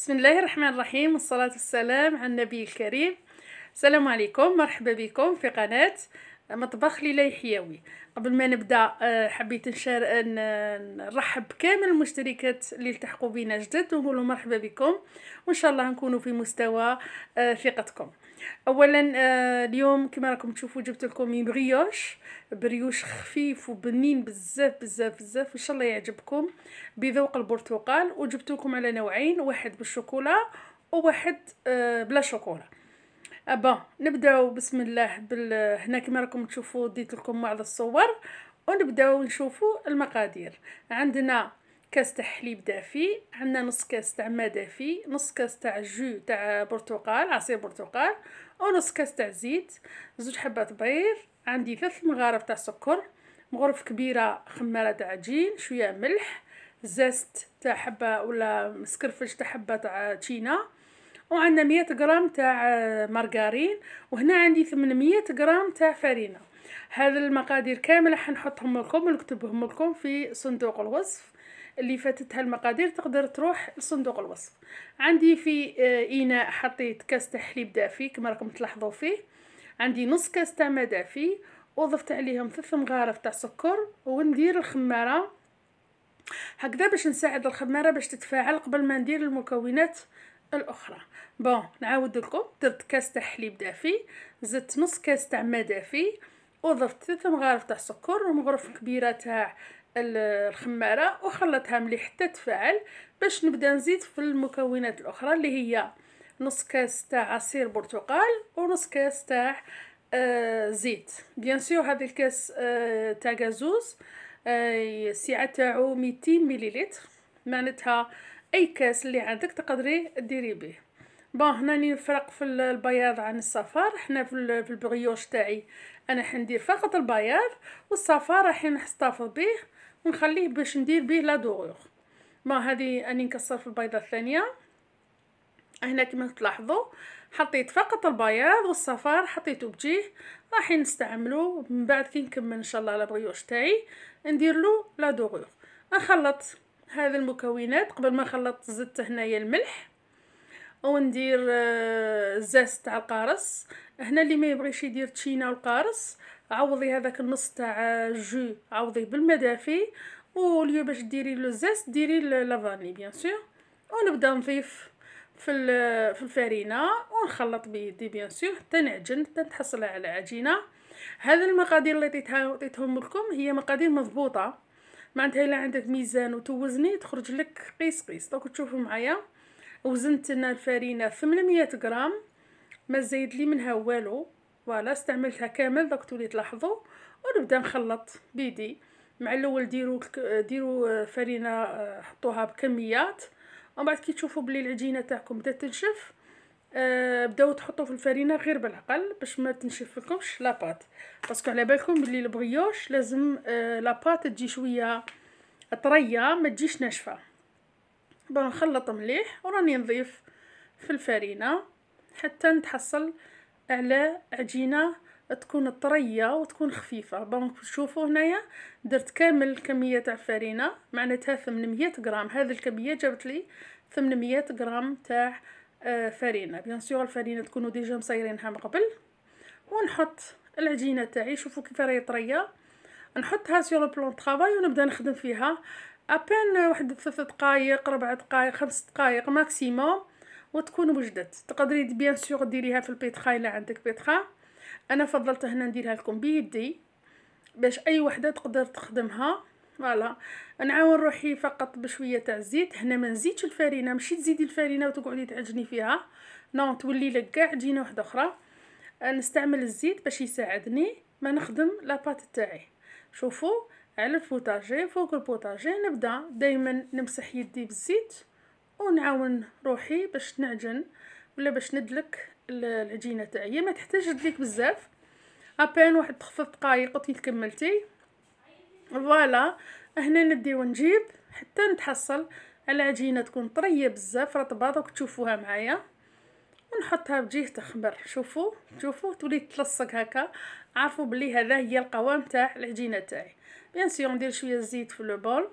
بسم الله الرحمن الرحيم والصلاة والسلام على النبي الكريم السلام عليكم مرحبا بكم في قناة مطبخ ليلى يحيوي قبل ما نبدا آه، حبيت نشار نرحب بكامل المشتركات اللي التحقوا بينا جدد ونقولوا مرحبا بكم وان شاء الله نكونوا في مستوى آه، ثقتكم اولا آه، اليوم كما راكم تشوفوا جبت لكم بريوش بريوش خفيف وبنين بزاف بزاف بزاف ان شاء الله يعجبكم بذوق البرتقال وجبت لكم على نوعين واحد بالشوكولا وواحد آه، بلا شوكولا ابا آه، نبداو بسم الله بال... هنا كما راكم تشوفوا ديت لكم بعض الصور ونبداو نشوفوا المقادير عندنا كاس تاع حليب دافي عندنا نص كاس تاع ماء دافي نص كاس تاع جو تاع برتقال عصير برتقال ونص كاس تاع زيت زوج حبات بيض عندي ثلاث مغارف تاع سكر مغرف كبيره خماره تاع عجين شويه ملح زست تاع حبه ولا مسكرفش تاع حبه تاع تشينا وعندنا 100 غرام تاع مارغارين وهنا عندي 800 غرام تاع فرينه هذه المقادير كامله حنحطهم لكم ونكتبهم لكم في صندوق الوصف اللي فاتتها المقادير تقدر تروح لصندوق الوصف عندي في اناء آه، حطيت كاس تاع حليب دافي كما راكم تلاحظوا فيه عندي نص كاس تاع ما دافي وضفت عليهم ثلاث مغارف تاع سكر وندير الخماره هكذا باش نساعد الخماره باش تتفاعل قبل ما ندير المكونات الاخرى بون نعاود لكم درت كاس تاع حليب دافي زدت نص كاس تاع ما دافي وضفت ثلاث مغارف تاع سكر ومغرف كبيره تاع الخماره وخلطها مليح حتى تفعل باش نبدا نزيد في المكونات الاخرى اللي هي نص كاس تاع عصير برتقال ونص كاس تاع آه زيت بيان سيو هذا الكاس آه تاع غازوز آه السعه تاعو 200 مليلتر معناتها اي كاس اللي عندك تقدري ديري به بون هنا نفرق في البياض عن الصفار حنا في البغيوش تاعي انا حندير فقط البياض والصفار راح نحتفظ به ونخليه باش ندير به لا دوغور ما هذه اني نكسر في البيضه الثانيه هنا كما تلاحظوا حطيت فقط البياض والصفار حطيته بجيه راح نستعملو من بعد كي نكمل ان شاء الله لابريوش تاعي ندير له لا دوغور نخلط هذه المكونات قبل ما نخلط زدت هنايا الملح وندير آه، الزاز تاع القارص هنا اللي ما يبغيش يدير تشينا والقارص عوضي هذاك النص تاع جو عوضيه بالمدافي وليو باش ديري لو زيست ديري لافاني بيان سور ونبدا نضيف في في الفرينه ونخلط بيدي بيان سور حتى نعجن حتى نتحصل على عجينه هذا المقادير اللي عطيتهم لكم هي مقادير مضبوطه معناتها الا عندك ميزان وتوزني تخرج لك قيس قيس دوك تشوفوا معايا وزنت انا الفرينه 800 غرام ما زيد لي منها والو فوالا استعملتها كامل دوك تولي تلاحظوا ونبدا نخلط بيدي مع الاول ديروا ديروا آه، فرينه آه، حطوها بكميات ومن بعد كي تشوفوا بلي العجينه تاعكم بدات تنشف آه، بداو تحطوا في الفرينه غير بالعقل باش ما تنشف لكمش لاباط باسكو على بالكم بلي البغيوش لازم أه لاباط تجي شويه طريه ما تجيش ناشفه بنخلط مليح وراني نضيف في الفرينه حتى نتحصل على عجينه تكون طريه وتكون خفيفه دونك شوفوا هنايا درت كامل الكميه تاع الفرينه معناتها 800 غرام هذه الكميه جابت لي 800 غرام تاع آه، فرينه بيان سور الفرينه تكونوا ديجا مصيرينها من قبل ونحط العجينه تاعي شوفوا كيف راهي طريه نحطها سيغ بلون طرافاي ونبدا نخدم فيها ابان واحد ثلاث دقائق ربع دقائق خمس دقائق ماكسيموم وتكون وجدت تقدري بيان سور ديريها في البيتخا الا عندك بيتخا انا فضلت هنا نديرها لكم بيدي باش اي وحده تقدر تخدمها فوالا نعاون روحي فقط بشويه تاع الزيت هنا ما نزيدش الفرينه ماشي تزيدي الفرينه وتقعدي تعجني فيها نون تولي لك كاع عجينه واحده اخرى أه، نستعمل الزيت باش يساعدني ما نخدم لاباط تاعي شوفوا على البوتاجي فوق البوطاجي نبدا دائما نمسح يدي بالزيت ونعاون روحي باش نعجن ولا باش ندلك العجينه تاعي ما تحتاج تدليك بزاف ابان واحد تخفف دقائق وتي كملتي فوالا هنا ندي ونجيب حتى نتحصل على عجينه تكون طريه بزاف رطبه دوك تشوفوها معايا ونحطها بجهه تخمر شوفوا شوفوا تولي تلصق هكا عارفوا بلي هذا هي القوام تاع العجينه تاعي بيان سور ندير شويه زيت في لو بول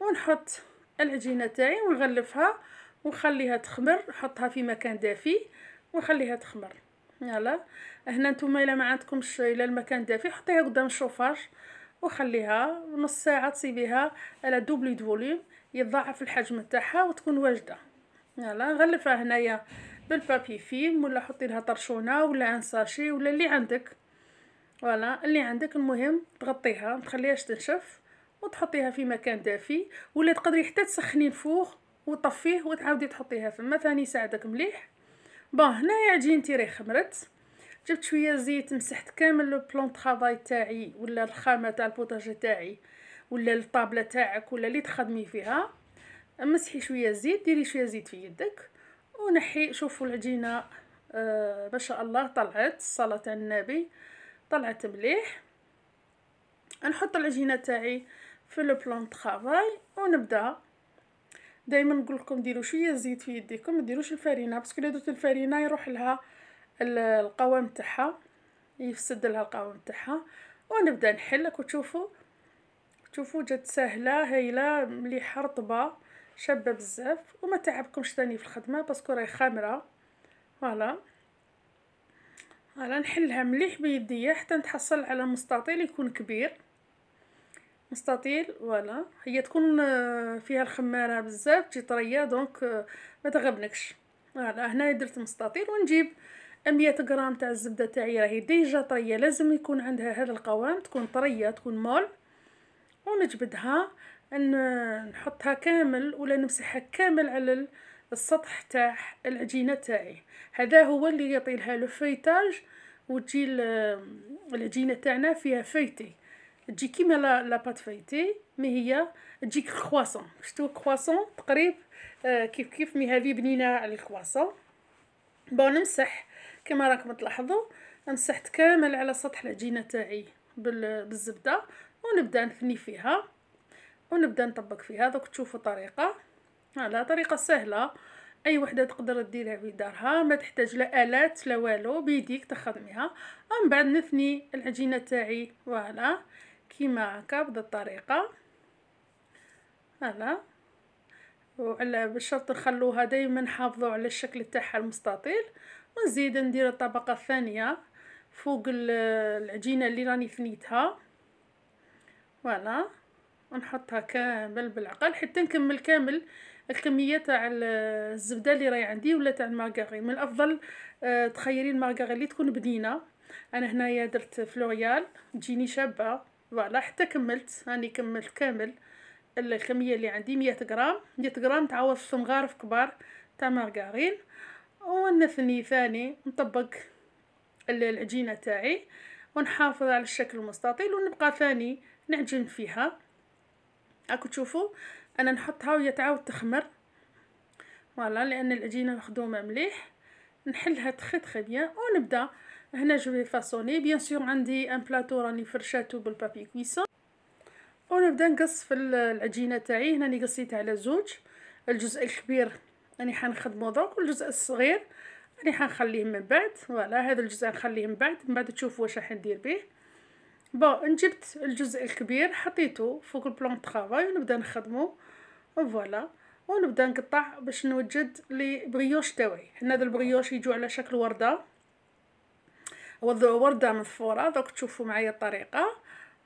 ونحط العجينه تاعي ونغلفها ونخليها تخمر نحطها في مكان دافي ونخليها تخمر يلا هنا نتوما الا ما عندكمش الا المكان دافي حطيها قدام الشوفاج وخليها نص ساعه تسيبيها على دوبلي دوليوم يتضاعف الحجم تاعها وتكون واجده يلا غلفها هنايا بالبابي فيلم ولا حطي لها طرشونه ولا ان ساشي ولا اللي عندك فوالا اللي عندك المهم تغطيها ما تخليهاش تنشف وتحطيها في مكان دافي ولا تقدري حتى تسخني الفوغ وطفيه وتعاودي تحطيها فما ثاني يساعدك مليح بون هنايا عجينتي راهي خمرت جبت شويه زيت مسحت كامل لو بلون طرافاي تاعي ولا الخامه تاع البوطاجي تاعي ولا الطابله تاعك ولا اللي تخدمي فيها مسحي شويه زيت ديري شويه زيت في يدك ونحي شوفوا العجينه آه ما شاء الله طلعت الصلاه النبي طلعت مليح نحط العجينه تاعي في لو بلان طرافاي ونبدا دائما نقول لكم ديروا شويه زيت في يديكم ما ديروش الفرينه باسكو الا درت الفرينه يروح لها القوام تاعها يفسد لها القوام تاعها ونبدا نحل وتشوفوا تشوفوا جات سهله هايله مليحه رطبه شابه بزاف وما تعبكمش تاني في الخدمه باسكو راهي خامره فوالا فوالا نحلها مليح بيديا حتى نتحصل على مستطيل يكون كبير مستطيل فوالا هي تكون آه، فيها الخماره بزاف تجي طريه دونك آه، ما تغبنكش فوالا هنا درت مستطيل ونجيب 100 غرام تاع الزبده تاعي راهي ديجا طريه لازم يكون عندها هذا القوام تكون طريه تكون مول ونجبدها نحطها كامل ولا نمسحها كامل على السطح تاع العجينه تاعي هذا هو اللي يعطي لها لو فيتاج وتجي العجينه تاعنا فيها فيتي تجي كيما لا بات فايتي مي هي تجيك كرواسون شفتو كرواسون تقريب آه، كيف كيف مي هذه بنينه على الكرواسون بون نمسح كما راكم تلاحظوا مسحت كامل على سطح العجينه تاعي بالزبده ونبدا نثني فيها ونبدا نطبق فيها دوك تشوفوا طريقه على طريقه سهله اي وحده تقدر ديرها في دارها ما تحتاج لا الات لا والو بيديك تخدميها من بعد نثني العجينه تاعي فوالا كيما هكا بهذه الطريقه هلا وعلى بالشرط نخلوها دائما نحافظوا على الشكل تاعها المستطيل ونزيد ندير الطبقه الثانيه فوق العجينه اللي راني ثنيتها فوالا ونحطها كامل بالعقل حتى نكمل كامل الكميه تاع الزبده اللي راهي عندي ولا تاع المارغرين من الافضل آه، تخيري المارغرين اللي تكون بنينه انا هنايا درت فلوريال تجيني شابه فوالا حتى كملت راني كملت كامل الكميه اللي عندي 100 غرام 100 غرام تعوض في مغارف كبار تاع مارغارين ونثني ثاني نطبق العجينه تاعي ونحافظ على الشكل المستطيل ونبقى ثاني نعجن فيها راكم تشوفوا انا نحطها وهي تعاود تخمر فوالا لان العجينه مخدومه مليح نحلها تخي تخي بيان ونبدا هنا جو فاصوني بيان سور عندي ان بلاطو راني فرشاتو بالبابي كويسون ونبدا نقص في العجينه تاعي هنا قصيتها على زوج الجزء الكبير راني حنخدمو دروك والجزء الصغير راني حنخليه من بعد فوالا هذا الجزء نخليه من بعد من بعد تشوف واش راح ندير به بون جبت الجزء الكبير حطيته فوق البلون طرافاي ونبدا نخدمو فوالا ونبدا نقطع باش نوجد لي بريوش تاوعي هنا هذا البريوش يجو على شكل ورده وردة مضفورة دوك تشوفوا معايا الطريقة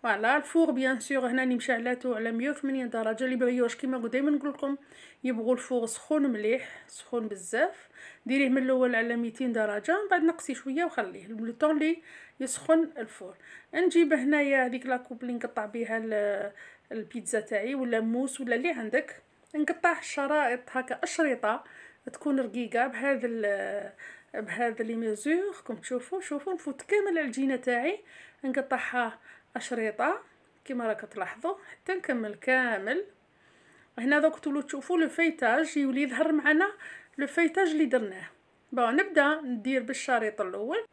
فوالا الفوغ بيان سيغ هنا اللي على على 180 درجه لي بغيوش كيما دائما نقول لكم يبغوا الفوغ سخون مليح سخون بزاف ديريه من الاول على 200 درجه من بعد نقصي شويه وخليه لو طون لي يسخن الفور نجيب هنايا هذيك لا كوب اللي نقطع بها البيتزا تاعي ولا موس ولا اللي عندك نقطع الشرائط هكا اشرطه تكون رقيقه بهذا بهاد لي ميزور كم تشوفوا شوفوا نفوت كامل العجينه تاعي نقطعها اشريطه كما راك تلاحظوا حتى نكمل كامل هنا دوك تولوا تشوفوا لو فيتاج يولي يظهر معنا لو فيتاج اللي درناه بون نبدا ندير بالشريط الاول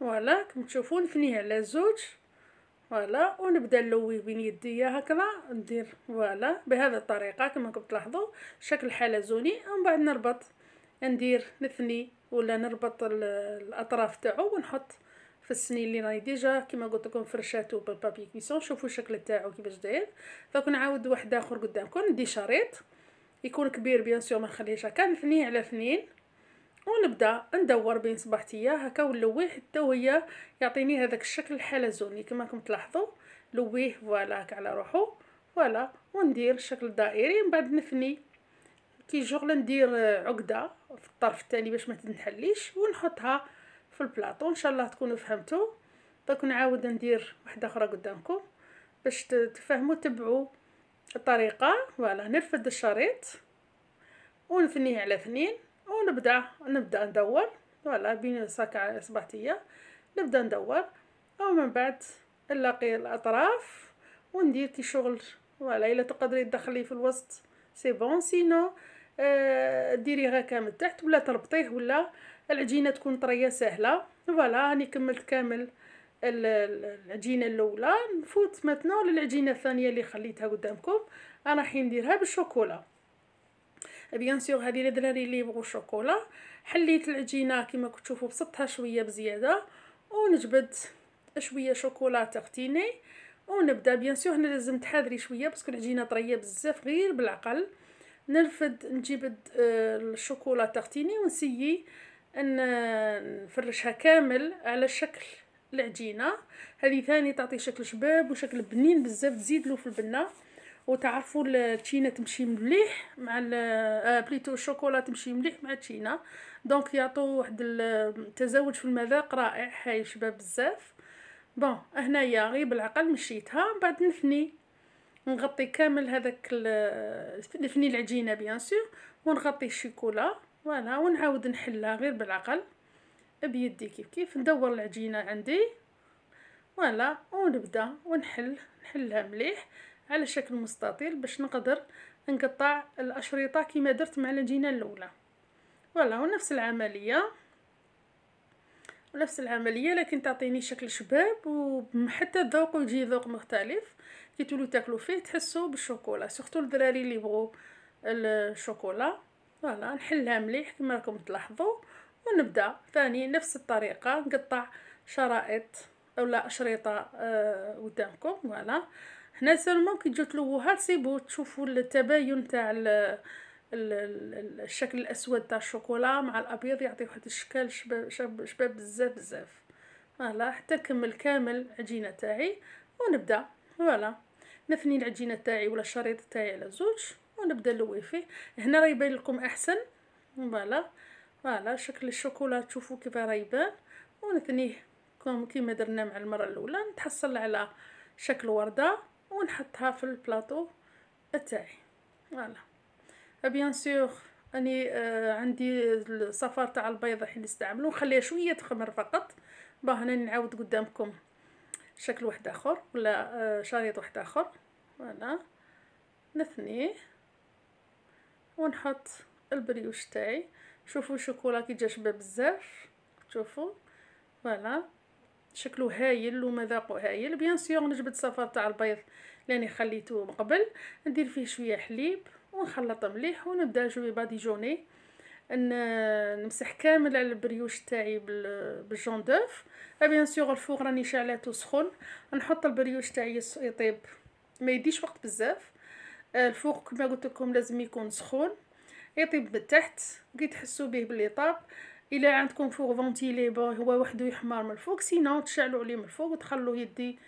فوالا كم تشوفوا نثنيه على زوج فوالا ونبدا نلوي بين يديا هكذا ندير فوالا بهذه الطريقه كما راكم تلاحظوا شكل حلزوني ومن بعد نربط ندير نثني ولا نربط الاطراف تاعو ونحط في السنين اللي راني ديجا كيما قلت لكم فرشاتو بالبابي كويسون شوفوا الشكل تاعو كيفاش داير نعاود واحد اخر قدامكم ندي شريط يكون كبير بيان سور ما نخليهش هكا اثنين على اثنين ونبدا ندور بين صباحتيا هكا ونلويه حتى وهي يعطيني هذاك الشكل الحلزوني كما راكم تلاحظوا لويه فوالا على روحو فوالا وندير شكل دائري من بعد نفني كي جوغلا ندير عقده في الطرف الثاني باش ما تنحليش ونحطها في البلاطو ان شاء الله تكونوا فهمتوا دوك نعاود ندير واحده اخرى قدامكم باش تفهموا تبعوا الطريقه فوالا نرفد الشريط ونثنيه على اثنين ونبدا نبدا ندور فوالا بين ساكع اصبعتيه نبدا ندور ومن بعد نلاقي الاطراف وندير كي شغل فوالا الا تقدري تدخلي في الوسط سي بون سينو آه، ديري غير من تحت ولا تربطيه ولا العجينه تكون طريه سهله فوالا راني كملت كامل العجينه الاولى نفوت مثلا للعجينه الثانيه اللي خليتها قدامكم انا راح نديرها بالشوكولا بيان سور هذه للدراري اللي يبغوا الشوكولا حليت العجينه كما كتشوفوا بسطها شويه بزياده ونجبد شويه شوكولا تختيني ونبدا بيان سور هنا لازم تحاذري شويه باسكو العجينه طريه بزاف غير بالعقل نرفد نجيب آه، الشوكولا تغتيني ونسيي نفرشها كامل على شكل العجينه هذه ثاني تعطي شكل شباب وشكل بنين بزاف تزيد له في البنه وتعرفوا التشينا تمشي مليح مع آه، بليتو الشوكولا تمشي مليح مع التشينا دونك يعطوا واحد التزاوج آه، في المذاق رائع هاي شباب بزاف بون هنايا غير بالعقل مشيتها من بعد نثني نغطي كامل هذاك نفني العجينه بيان سور ونغطي الشيكولا فوالا ونعاود نحلها غير بالعقل بيدي كيف كيف ندور العجينه عندي فوالا ونبدا ونحل نحلها مليح على شكل مستطيل باش نقدر نقطع الاشرطه كيما درت مع العجينه الاولى فوالا ونفس العمليه ونفس العمليه لكن تعطيني شكل شباب وحتى الذوق يجي ذوق مختلف كي تولو تاكلو فيه تحسو بالشوكولا سورتو الدراري اللي يبغوا الشوكولا فوالا نحلها مليح كما راكم تلاحظوا ونبدا ثاني نفس الطريقه نقطع شرائط اولا اشريطه آه قدامكم فوالا هنا سولمون كي تجو تلوها تسيبو تشوفوا التباين تاع الشكل الاسود تاع الشوكولا مع الابيض يعطي واحد الشكل شباب شباب, شباب بزاف بزاف فوالا حتى نكمل كامل العجينه تاعي ونبدا فوالا نفني العجينه تاعي ولا الشريط تاعي على زوج ونبدا نلوي فيه هنا راه يبان لكم احسن فوالا فوالا شكل الشوكولا تشوفوا كيف راه يبان ونثنيه كيما درنا مع المره الاولى نتحصل على شكل ورده ونحطها في البلاطو تاعي فوالا بيان ah, سور اني آه عندي الصفار تاع البيض راح نستعملو نخليها شويه تخمر فقط باه نعاود قدامكم شكل واحد اخر ولا آه، شريط واحد اخر فوالا نثنيه ونحط البريوش تاعي شوفوا الشوكولا كي جا شباب بزاف شوفوا فوالا شكله هايل ومذاقه هايل بيان سيغ نجبد صفار تاع البيض لاني خليته من قبل ندير فيه شويه حليب ونخلط مليح ونبدا جوي باديجوني ان نمسح كامل على البريوش تاعي بالجون دوف بيان سور الفوق راني شعلته سخون نحط البريوش تاعي يطيب ما يديش وقت بزاف آه، الفوق كما قلت لكم لازم يكون سخون يطيب بالتحت كي تحسوا به بلي طاب الا عندكم فوق فونتيلي هو وحده يحمر من الفوق سينو تشعلوا عليه من الفوق وتخلوه يدي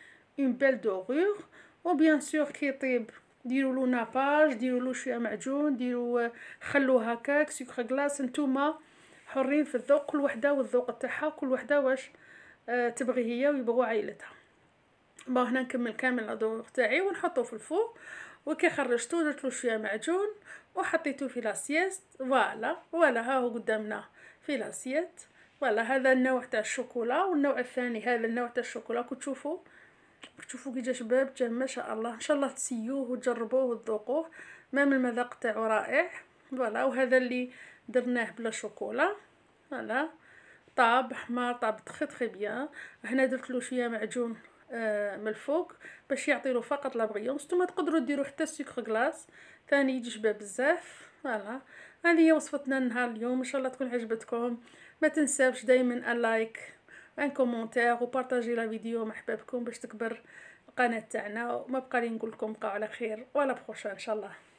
اون بيل دوغور وبيان سور كي يطيب ديروا له ناباج ديروا له شويه معجون ديروا آه، خلوه هكاك سكر كلاص نتوما حرين في الذوق كل وحده والذوق تاعها كل وحده واش آه تبغي هي ويبغوا عائلتها بون هنا نكمل كامل الذوق تاعي ونحطه في الفوق وكي خرجتو درت له شويه معجون وحطيته في لاسيست فوالا فوالا ها هو قدامنا في لاسيست فوالا هذا النوع تاع الشوكولا والنوع الثاني هذا النوع تاع الشوكولا كتشوفوا تشوفوا كي جا شباب جا ما شاء الله ان شاء الله تسيوه وتجربوه وتذوقوه من المذاق تاعو رائع فوالا وهذا اللي درناه بلا شوكولا فوالا طاب حمار طاب تخي تخي بيان هنا درت له شويه معجون آه من الفوق باش يعطي له فقط لابغيونس نتوما تقدروا ديروا حتى سكر كلاص ثاني يجي شباب بزاف فوالا هذه هي وصفتنا النهار اليوم ان شاء الله تكون عجبتكم ما تنساوش دائما اللايك ان كومونتير وبارطاجي لا فيديو مع حبابكم باش تكبر القناه تاعنا وما بقى لي نقول لكم بقاو على خير ولا بروشا ان شاء الله